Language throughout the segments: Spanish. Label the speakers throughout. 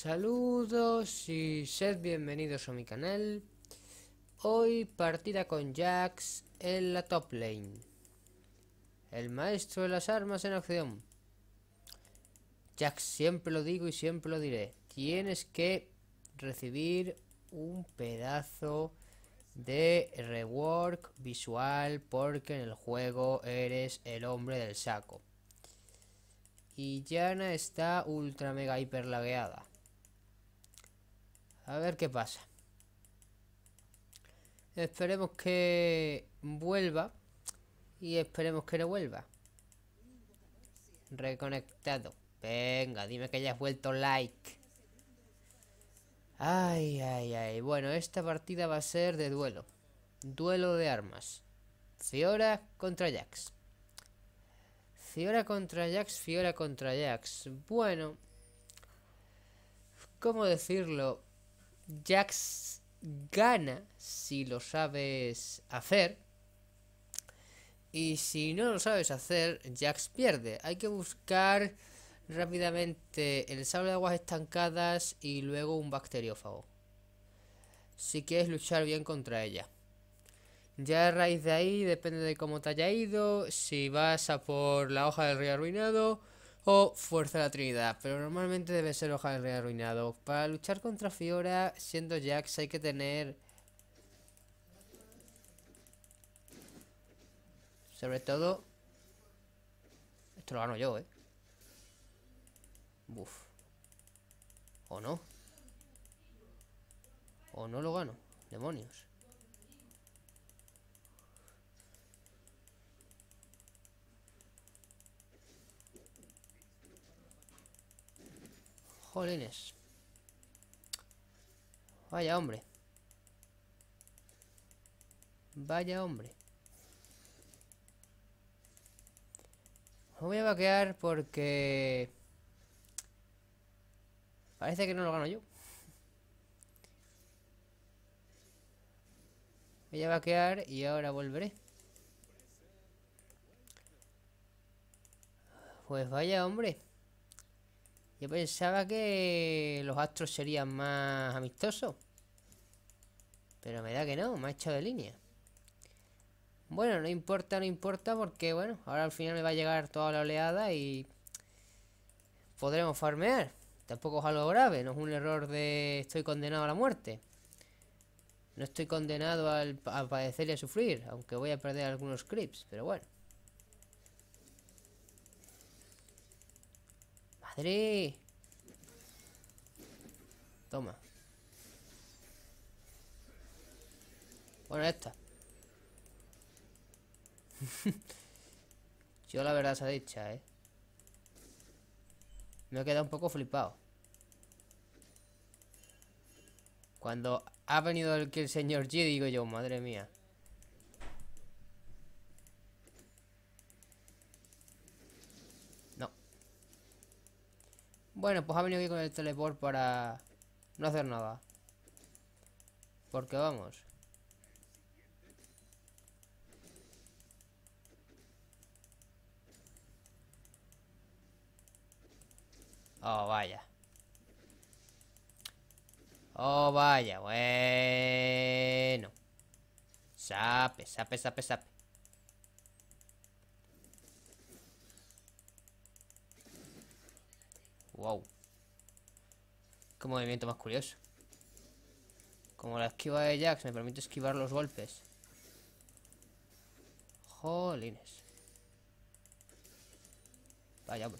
Speaker 1: Saludos y sed bienvenidos a mi canal. Hoy partida con Jax en la top lane. El maestro de las armas en acción. Jax, siempre lo digo y siempre lo diré. Tienes que recibir un pedazo de rework visual porque en el juego eres el hombre del saco. Y Yana está ultra mega hiper lagueada. A ver qué pasa. Esperemos que vuelva. Y esperemos que no vuelva. Reconectado. Venga, dime que ya has vuelto like. Ay, ay, ay. Bueno, esta partida va a ser de duelo. Duelo de armas. Fiora contra Jax. Fiora contra Jax, Fiora contra Jax. Bueno. ¿Cómo decirlo? Jax gana si lo sabes hacer. Y si no lo sabes hacer, Jax pierde. Hay que buscar rápidamente el sable de aguas estancadas y luego un bacteriófago. Si quieres luchar bien contra ella. Ya a raíz de ahí depende de cómo te haya ido, si vas a por la hoja del río arruinado o Fuerza de la Trinidad, pero normalmente debe ser Hoja del Rey Arruinado. Para luchar contra Fiora, siendo Jax, hay que tener... Sobre todo... Esto lo gano yo, ¿eh? Buf. ¿O no? ¿O no lo gano? Demonios. Jolines. Vaya hombre. Vaya hombre. Me voy a vaquear porque... Parece que no lo gano yo. Voy a vaquear y ahora volveré. Pues vaya hombre. Yo pensaba que los astros serían más amistosos. Pero me da que no, me ha echado de línea. Bueno, no importa, no importa, porque bueno, ahora al final me va a llegar toda la oleada y podremos farmear. Tampoco es algo grave, no es un error de estoy condenado a la muerte. No estoy condenado a padecer y a sufrir, aunque voy a perder algunos creeps, pero bueno. Toma. Bueno, esta. Yo la verdad se dicha, ¿eh? Me he quedado un poco flipado. Cuando ha venido el, que el señor G, digo yo, madre mía. Bueno, pues ha venido aquí con el teleport para no hacer nada. Porque vamos. Oh, vaya. Oh, vaya, bueno. Sape, sape, sape, sape. Wow. Qué movimiento más curioso. Como la esquiva de Jax me permite esquivar los golpes. Jolines. Vaya,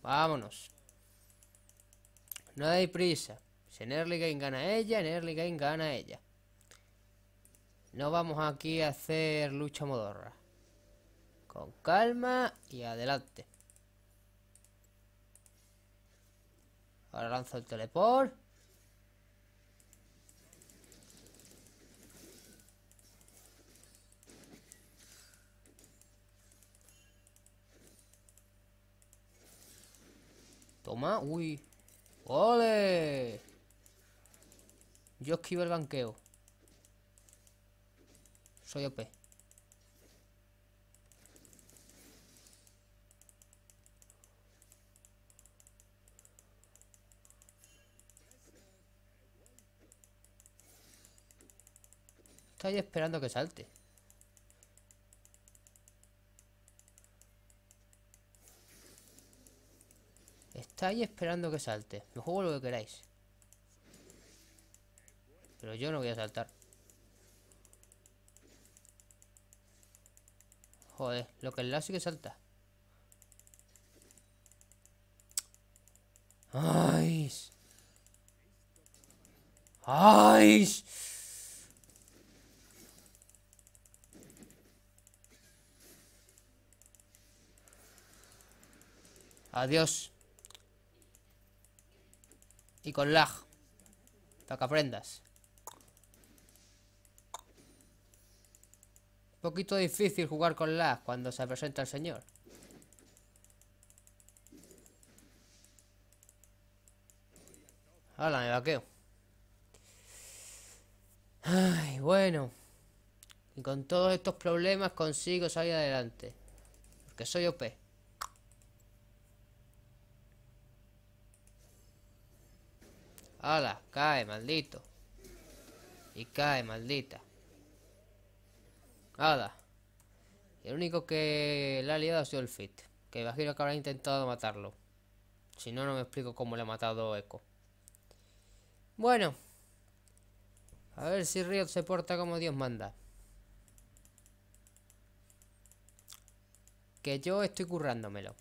Speaker 1: Vámonos. No hay prisa. Si en early gana ella, en early gana ella. No vamos aquí a hacer lucha modorra. Con calma y adelante. Ahora lanzo el teleport. Toma, uy. ¡Ole! Yo esquivo el banqueo Soy OP. Está ahí esperando que salte. Está ahí esperando que salte. Me juego lo que queráis. Pero yo no voy a saltar. Joder, lo que el hace sí que salta. ¡Ay! ¡Ay! Adiós. Y con lag. Para que Un poquito difícil jugar con lag cuando se presenta el señor. Hala, me vaqueo. Ay, bueno. Y con todos estos problemas consigo salir adelante. Porque soy OP. Ada cae, maldito. Y cae, maldita. Ada el único que la ha liado ha sido el Fit. Que imagino que habrá intentado matarlo. Si no, no me explico cómo le ha matado Echo. Bueno. A ver si Riot se porta como Dios manda. Que yo estoy currándomelo.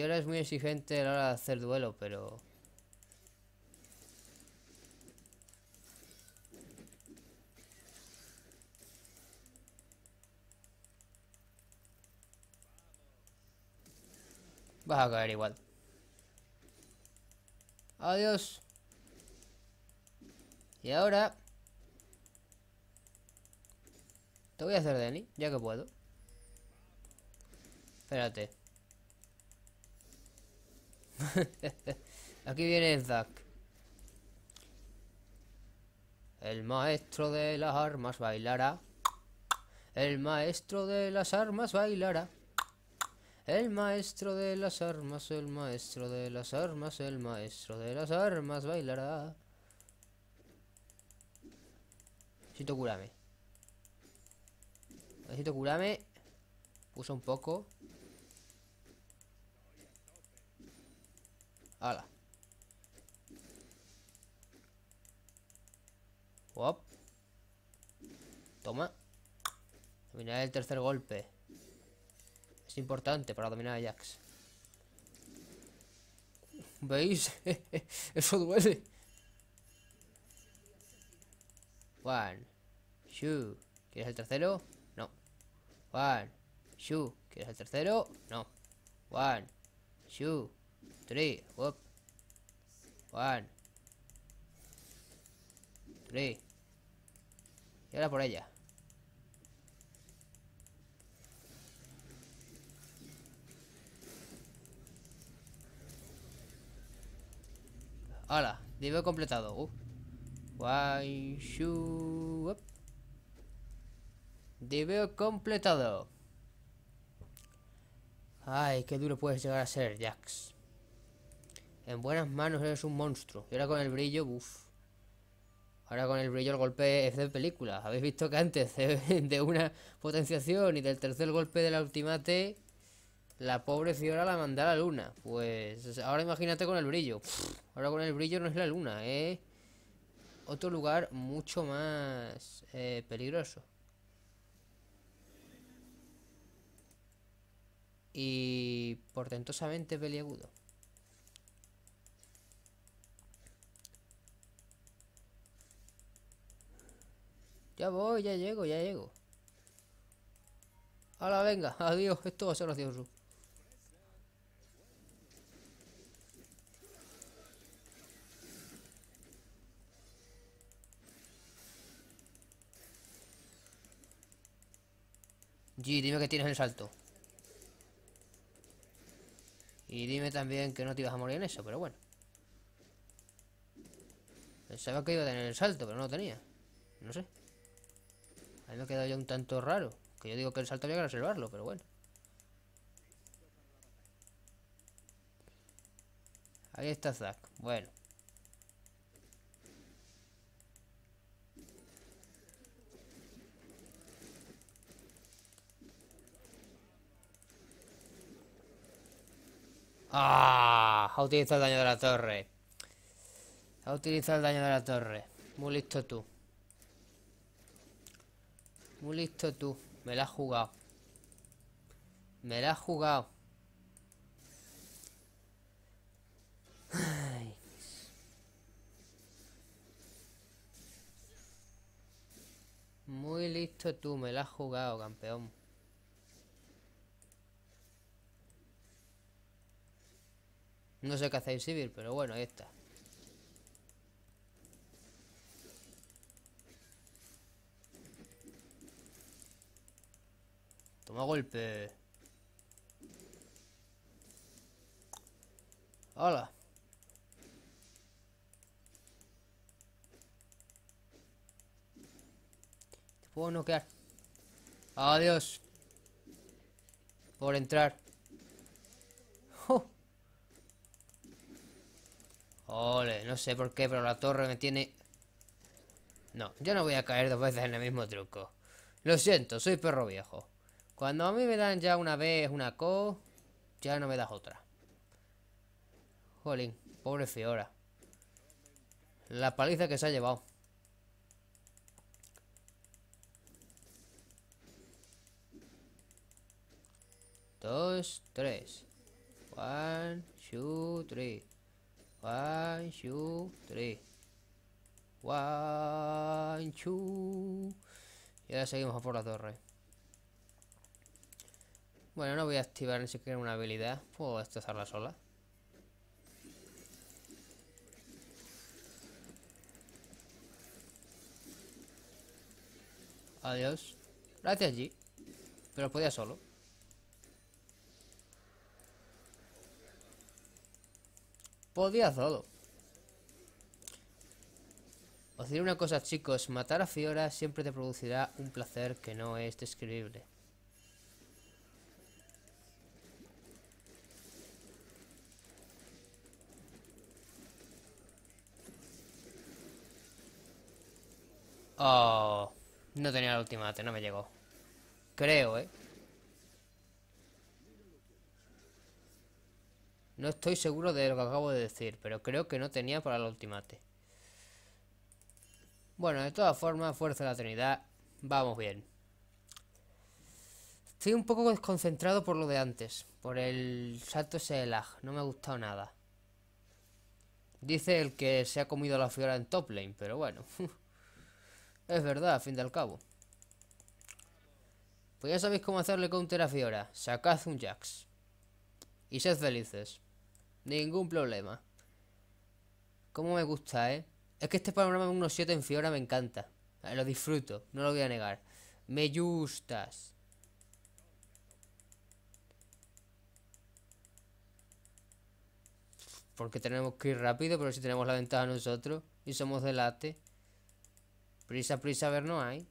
Speaker 1: ahora es muy exigente a la hora de hacer duelo, pero... Vas a caer igual. Adiós. Y ahora... Te voy a hacer Denny, ya que puedo. Espérate. Aquí viene Zack. El maestro de las armas bailará. El maestro de las armas bailará. El maestro de las armas, el maestro de las armas, el maestro de las armas bailará. Necesito curame. Necesito curame. Puso un poco. Hala. ¡Wop! Toma. Dominar el tercer golpe. Es importante para dominar a Jax. ¿Veis? Eso duele. One. Shu. ¿Quieres el tercero? No. One. Shu. ¿Quieres el tercero? No. One. Shu. 3, whoop. 1, 3. Y ahora por ella. Hola, nivel completado. Uh. Guay, uh. Debeo completado. Ay, qué duro puedes llegar a ser, Jax. En buenas manos eres un monstruo. Y ahora con el brillo, uff. Ahora con el brillo el golpe es de película. Habéis visto que antes de, una potenciación y del tercer golpe de la ultimate, la pobre Fiora la manda a la luna. Pues ahora imagínate con el brillo. Ahora con el brillo no es la luna, es otro lugar mucho más eh, peligroso. Y portentosamente peliagudo. Ya voy, ya llego, ya llego. Hola, venga, adiós. Esto va a ser gracioso. G, dime que tienes el salto. Y dime también que no te ibas a morir en eso, pero bueno. Pensaba que iba a tener el salto, pero no lo tenía. No sé me ha quedado ya un tanto raro. Que yo digo que el salto había que reservarlo, pero bueno. Ahí está Zack. Bueno. ¡Ah! Ha utilizado el daño de la torre. Ha utilizado el daño de la torre. Muy listo tú. Muy listo tú. Me la has jugado. Me la has jugado. Muy listo tú, me la has jugado, campeón. No sé qué hacéis civil, pero bueno, ahí está. Toma golpe. Hola. Te puedo noquear. Adiós. Por entrar. Ole, no sé por qué, pero la torre me tiene... No, yo no voy a caer dos veces en el mismo truco. Lo siento, soy perro viejo. Cuando a mí me dan ya una vez una co, ya no me das otra. Jolín, pobre Fiora. La paliza que se ha llevado. Dos, tres. One, two, three. One, two, three. One, two. Y ahora seguimos a por la torre. Bueno, no voy a activar ni siquiera una habilidad. Puedo destrozarla sola. Adiós. Gracias, G. Pero podía solo. Podía solo. Os diré una cosa, chicos. Matar a Fiora siempre te producirá un placer que no es describible. Oh, no tenía el ultimate, no me llegó. Creo, ¿eh? No estoy seguro de lo que acabo de decir, pero creo que no tenía para el ultimate. Bueno, de todas formas, fuerza de la Trinidad, vamos bien. Estoy un poco desconcentrado por lo de antes, por el salto ese de lag, no me ha gustado nada. Dice el que se ha comido la figura en top lane, pero bueno. Es verdad, a fin al cabo. Pues ya sabéis cómo hacerle counter a Fiora. Sacad un Jax. Y sed felices. Ningún problema. Como me gusta, ¿eh? Es que este panorama 1-7 en Fiora me encanta. Eh, lo disfruto, no lo voy a negar. Me gustas. Porque tenemos que ir rápido, pero si tenemos la ventaja nosotros y somos delante. Prisa, prisa, a ver, no hay.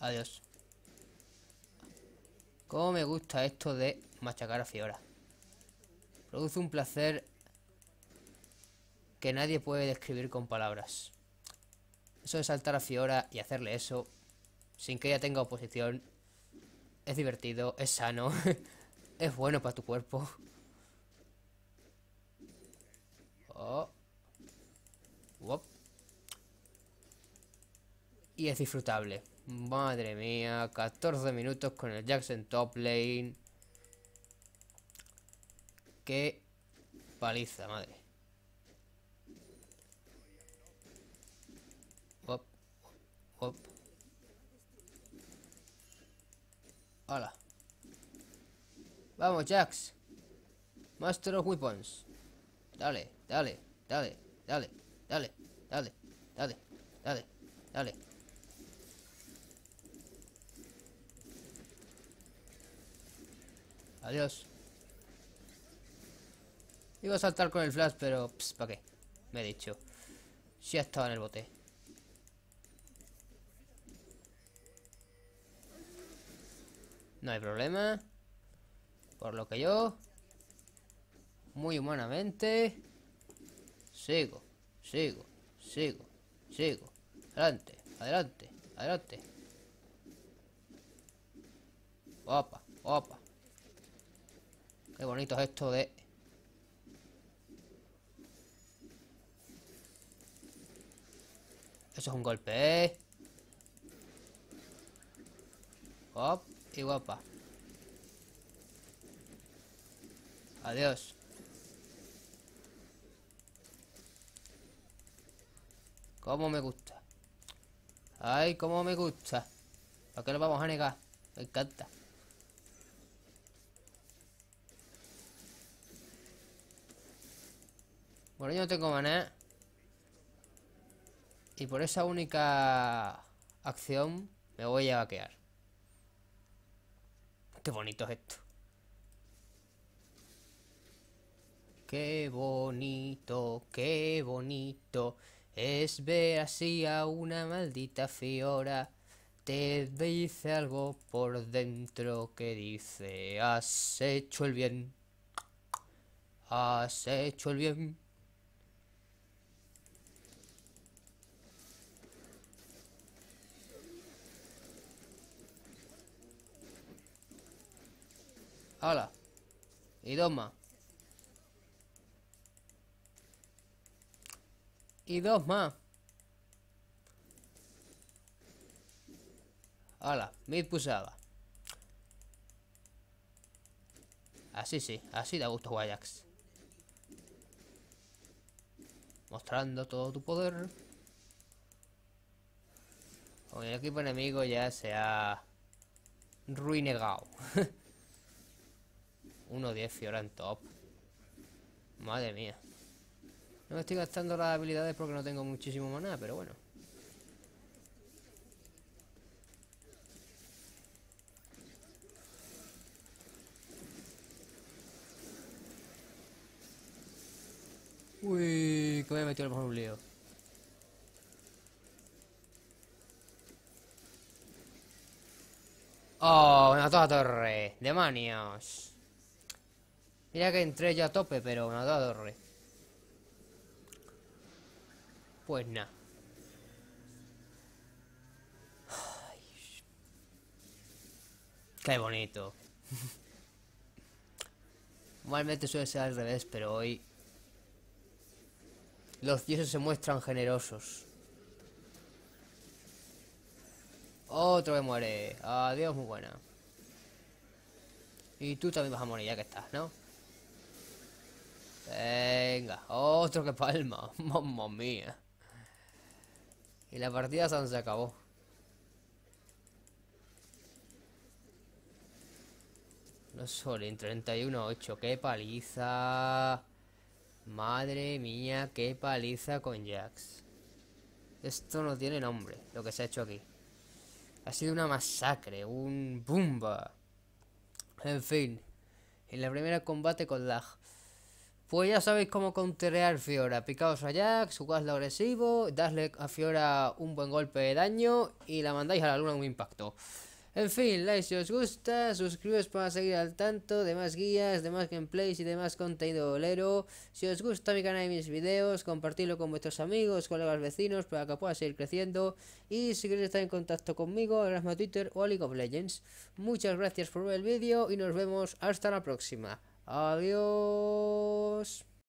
Speaker 1: Adiós. Cómo me gusta esto de machacar a Fiora. Produce un placer que nadie puede describir con palabras. Eso de saltar a Fiora y hacerle eso sin que ella tenga oposición es divertido, es sano. Es bueno para tu cuerpo. Oh. Y es disfrutable. Madre mía, 14 minutos con el Jackson top lane. Qué paliza, madre. Hop, Hola. Vamos, Jax. Master of Weapons. Dale, dale, dale, dale, dale, dale, dale, dale, dale. Adiós. Iba a saltar con el flash, pero... ¿Para qué? Me he dicho. Ya estaba en el bote. No hay problema. Por lo que yo, muy humanamente, sigo, sigo, sigo, sigo. Adelante, adelante, adelante. Opa, opa. Qué bonito es esto de... Eso es un golpe, ¿eh? Hop y guapa. Adiós. Como me gusta. Ay, cómo me gusta. ¿Para qué lo vamos a negar? Me encanta. Bueno, yo no tengo maná. Y por esa única acción me voy a vaquear. Qué bonito es esto. qué bonito, qué bonito es ver así a una maldita fiora. Te dice algo por dentro que dice, has hecho el bien, has hecho el bien. Hola, Idoma. Y dos más. Hola, mid pusada. Así sí, así da gusto Guayax Mostrando todo tu poder. Con el equipo enemigo ya se ha ruinegado. 1-10 Fiora en top. Madre mía. No me estoy gastando las habilidades porque no tengo muchísimo maná, pero bueno. Uy, que me he metido a un lío. Oh, una toda torre. Demonios. Mira que entré yo a tope, pero una toda torre. Pues nada. Qué bonito. Normalmente suele ser al revés, pero hoy... Los dioses se muestran generosos. Otro que muere. Adiós, muy buena. Y tú también vas a morir, ya que estás, ¿no? Venga, otro que palma. Mamma mía. Y la partida se acabó. No solo en 31-8. ¡Qué paliza! Madre mía, qué paliza con Jax. Esto no tiene nombre, lo que se ha hecho aquí. Ha sido una masacre, un Bumba. En fin, en la primera combate con Lag. Pues ya sabéis cómo counterear Fiora. Picaos a su jugadlo agresivo, dadle a Fiora un buen golpe de daño y la mandáis a la luna un impacto. En fin, like si os gusta, suscribiros para seguir al tanto de más guías, de más gameplays y de más contenido bolero. Si os gusta mi canal y mis videos, compartidlo con vuestros amigos, colegas, vecinos para que pueda seguir creciendo. Y si queréis estar en contacto conmigo, agradezco a Twitter o a League of Legends. Muchas gracias por ver el vídeo y nos vemos hasta la próxima. Adiós.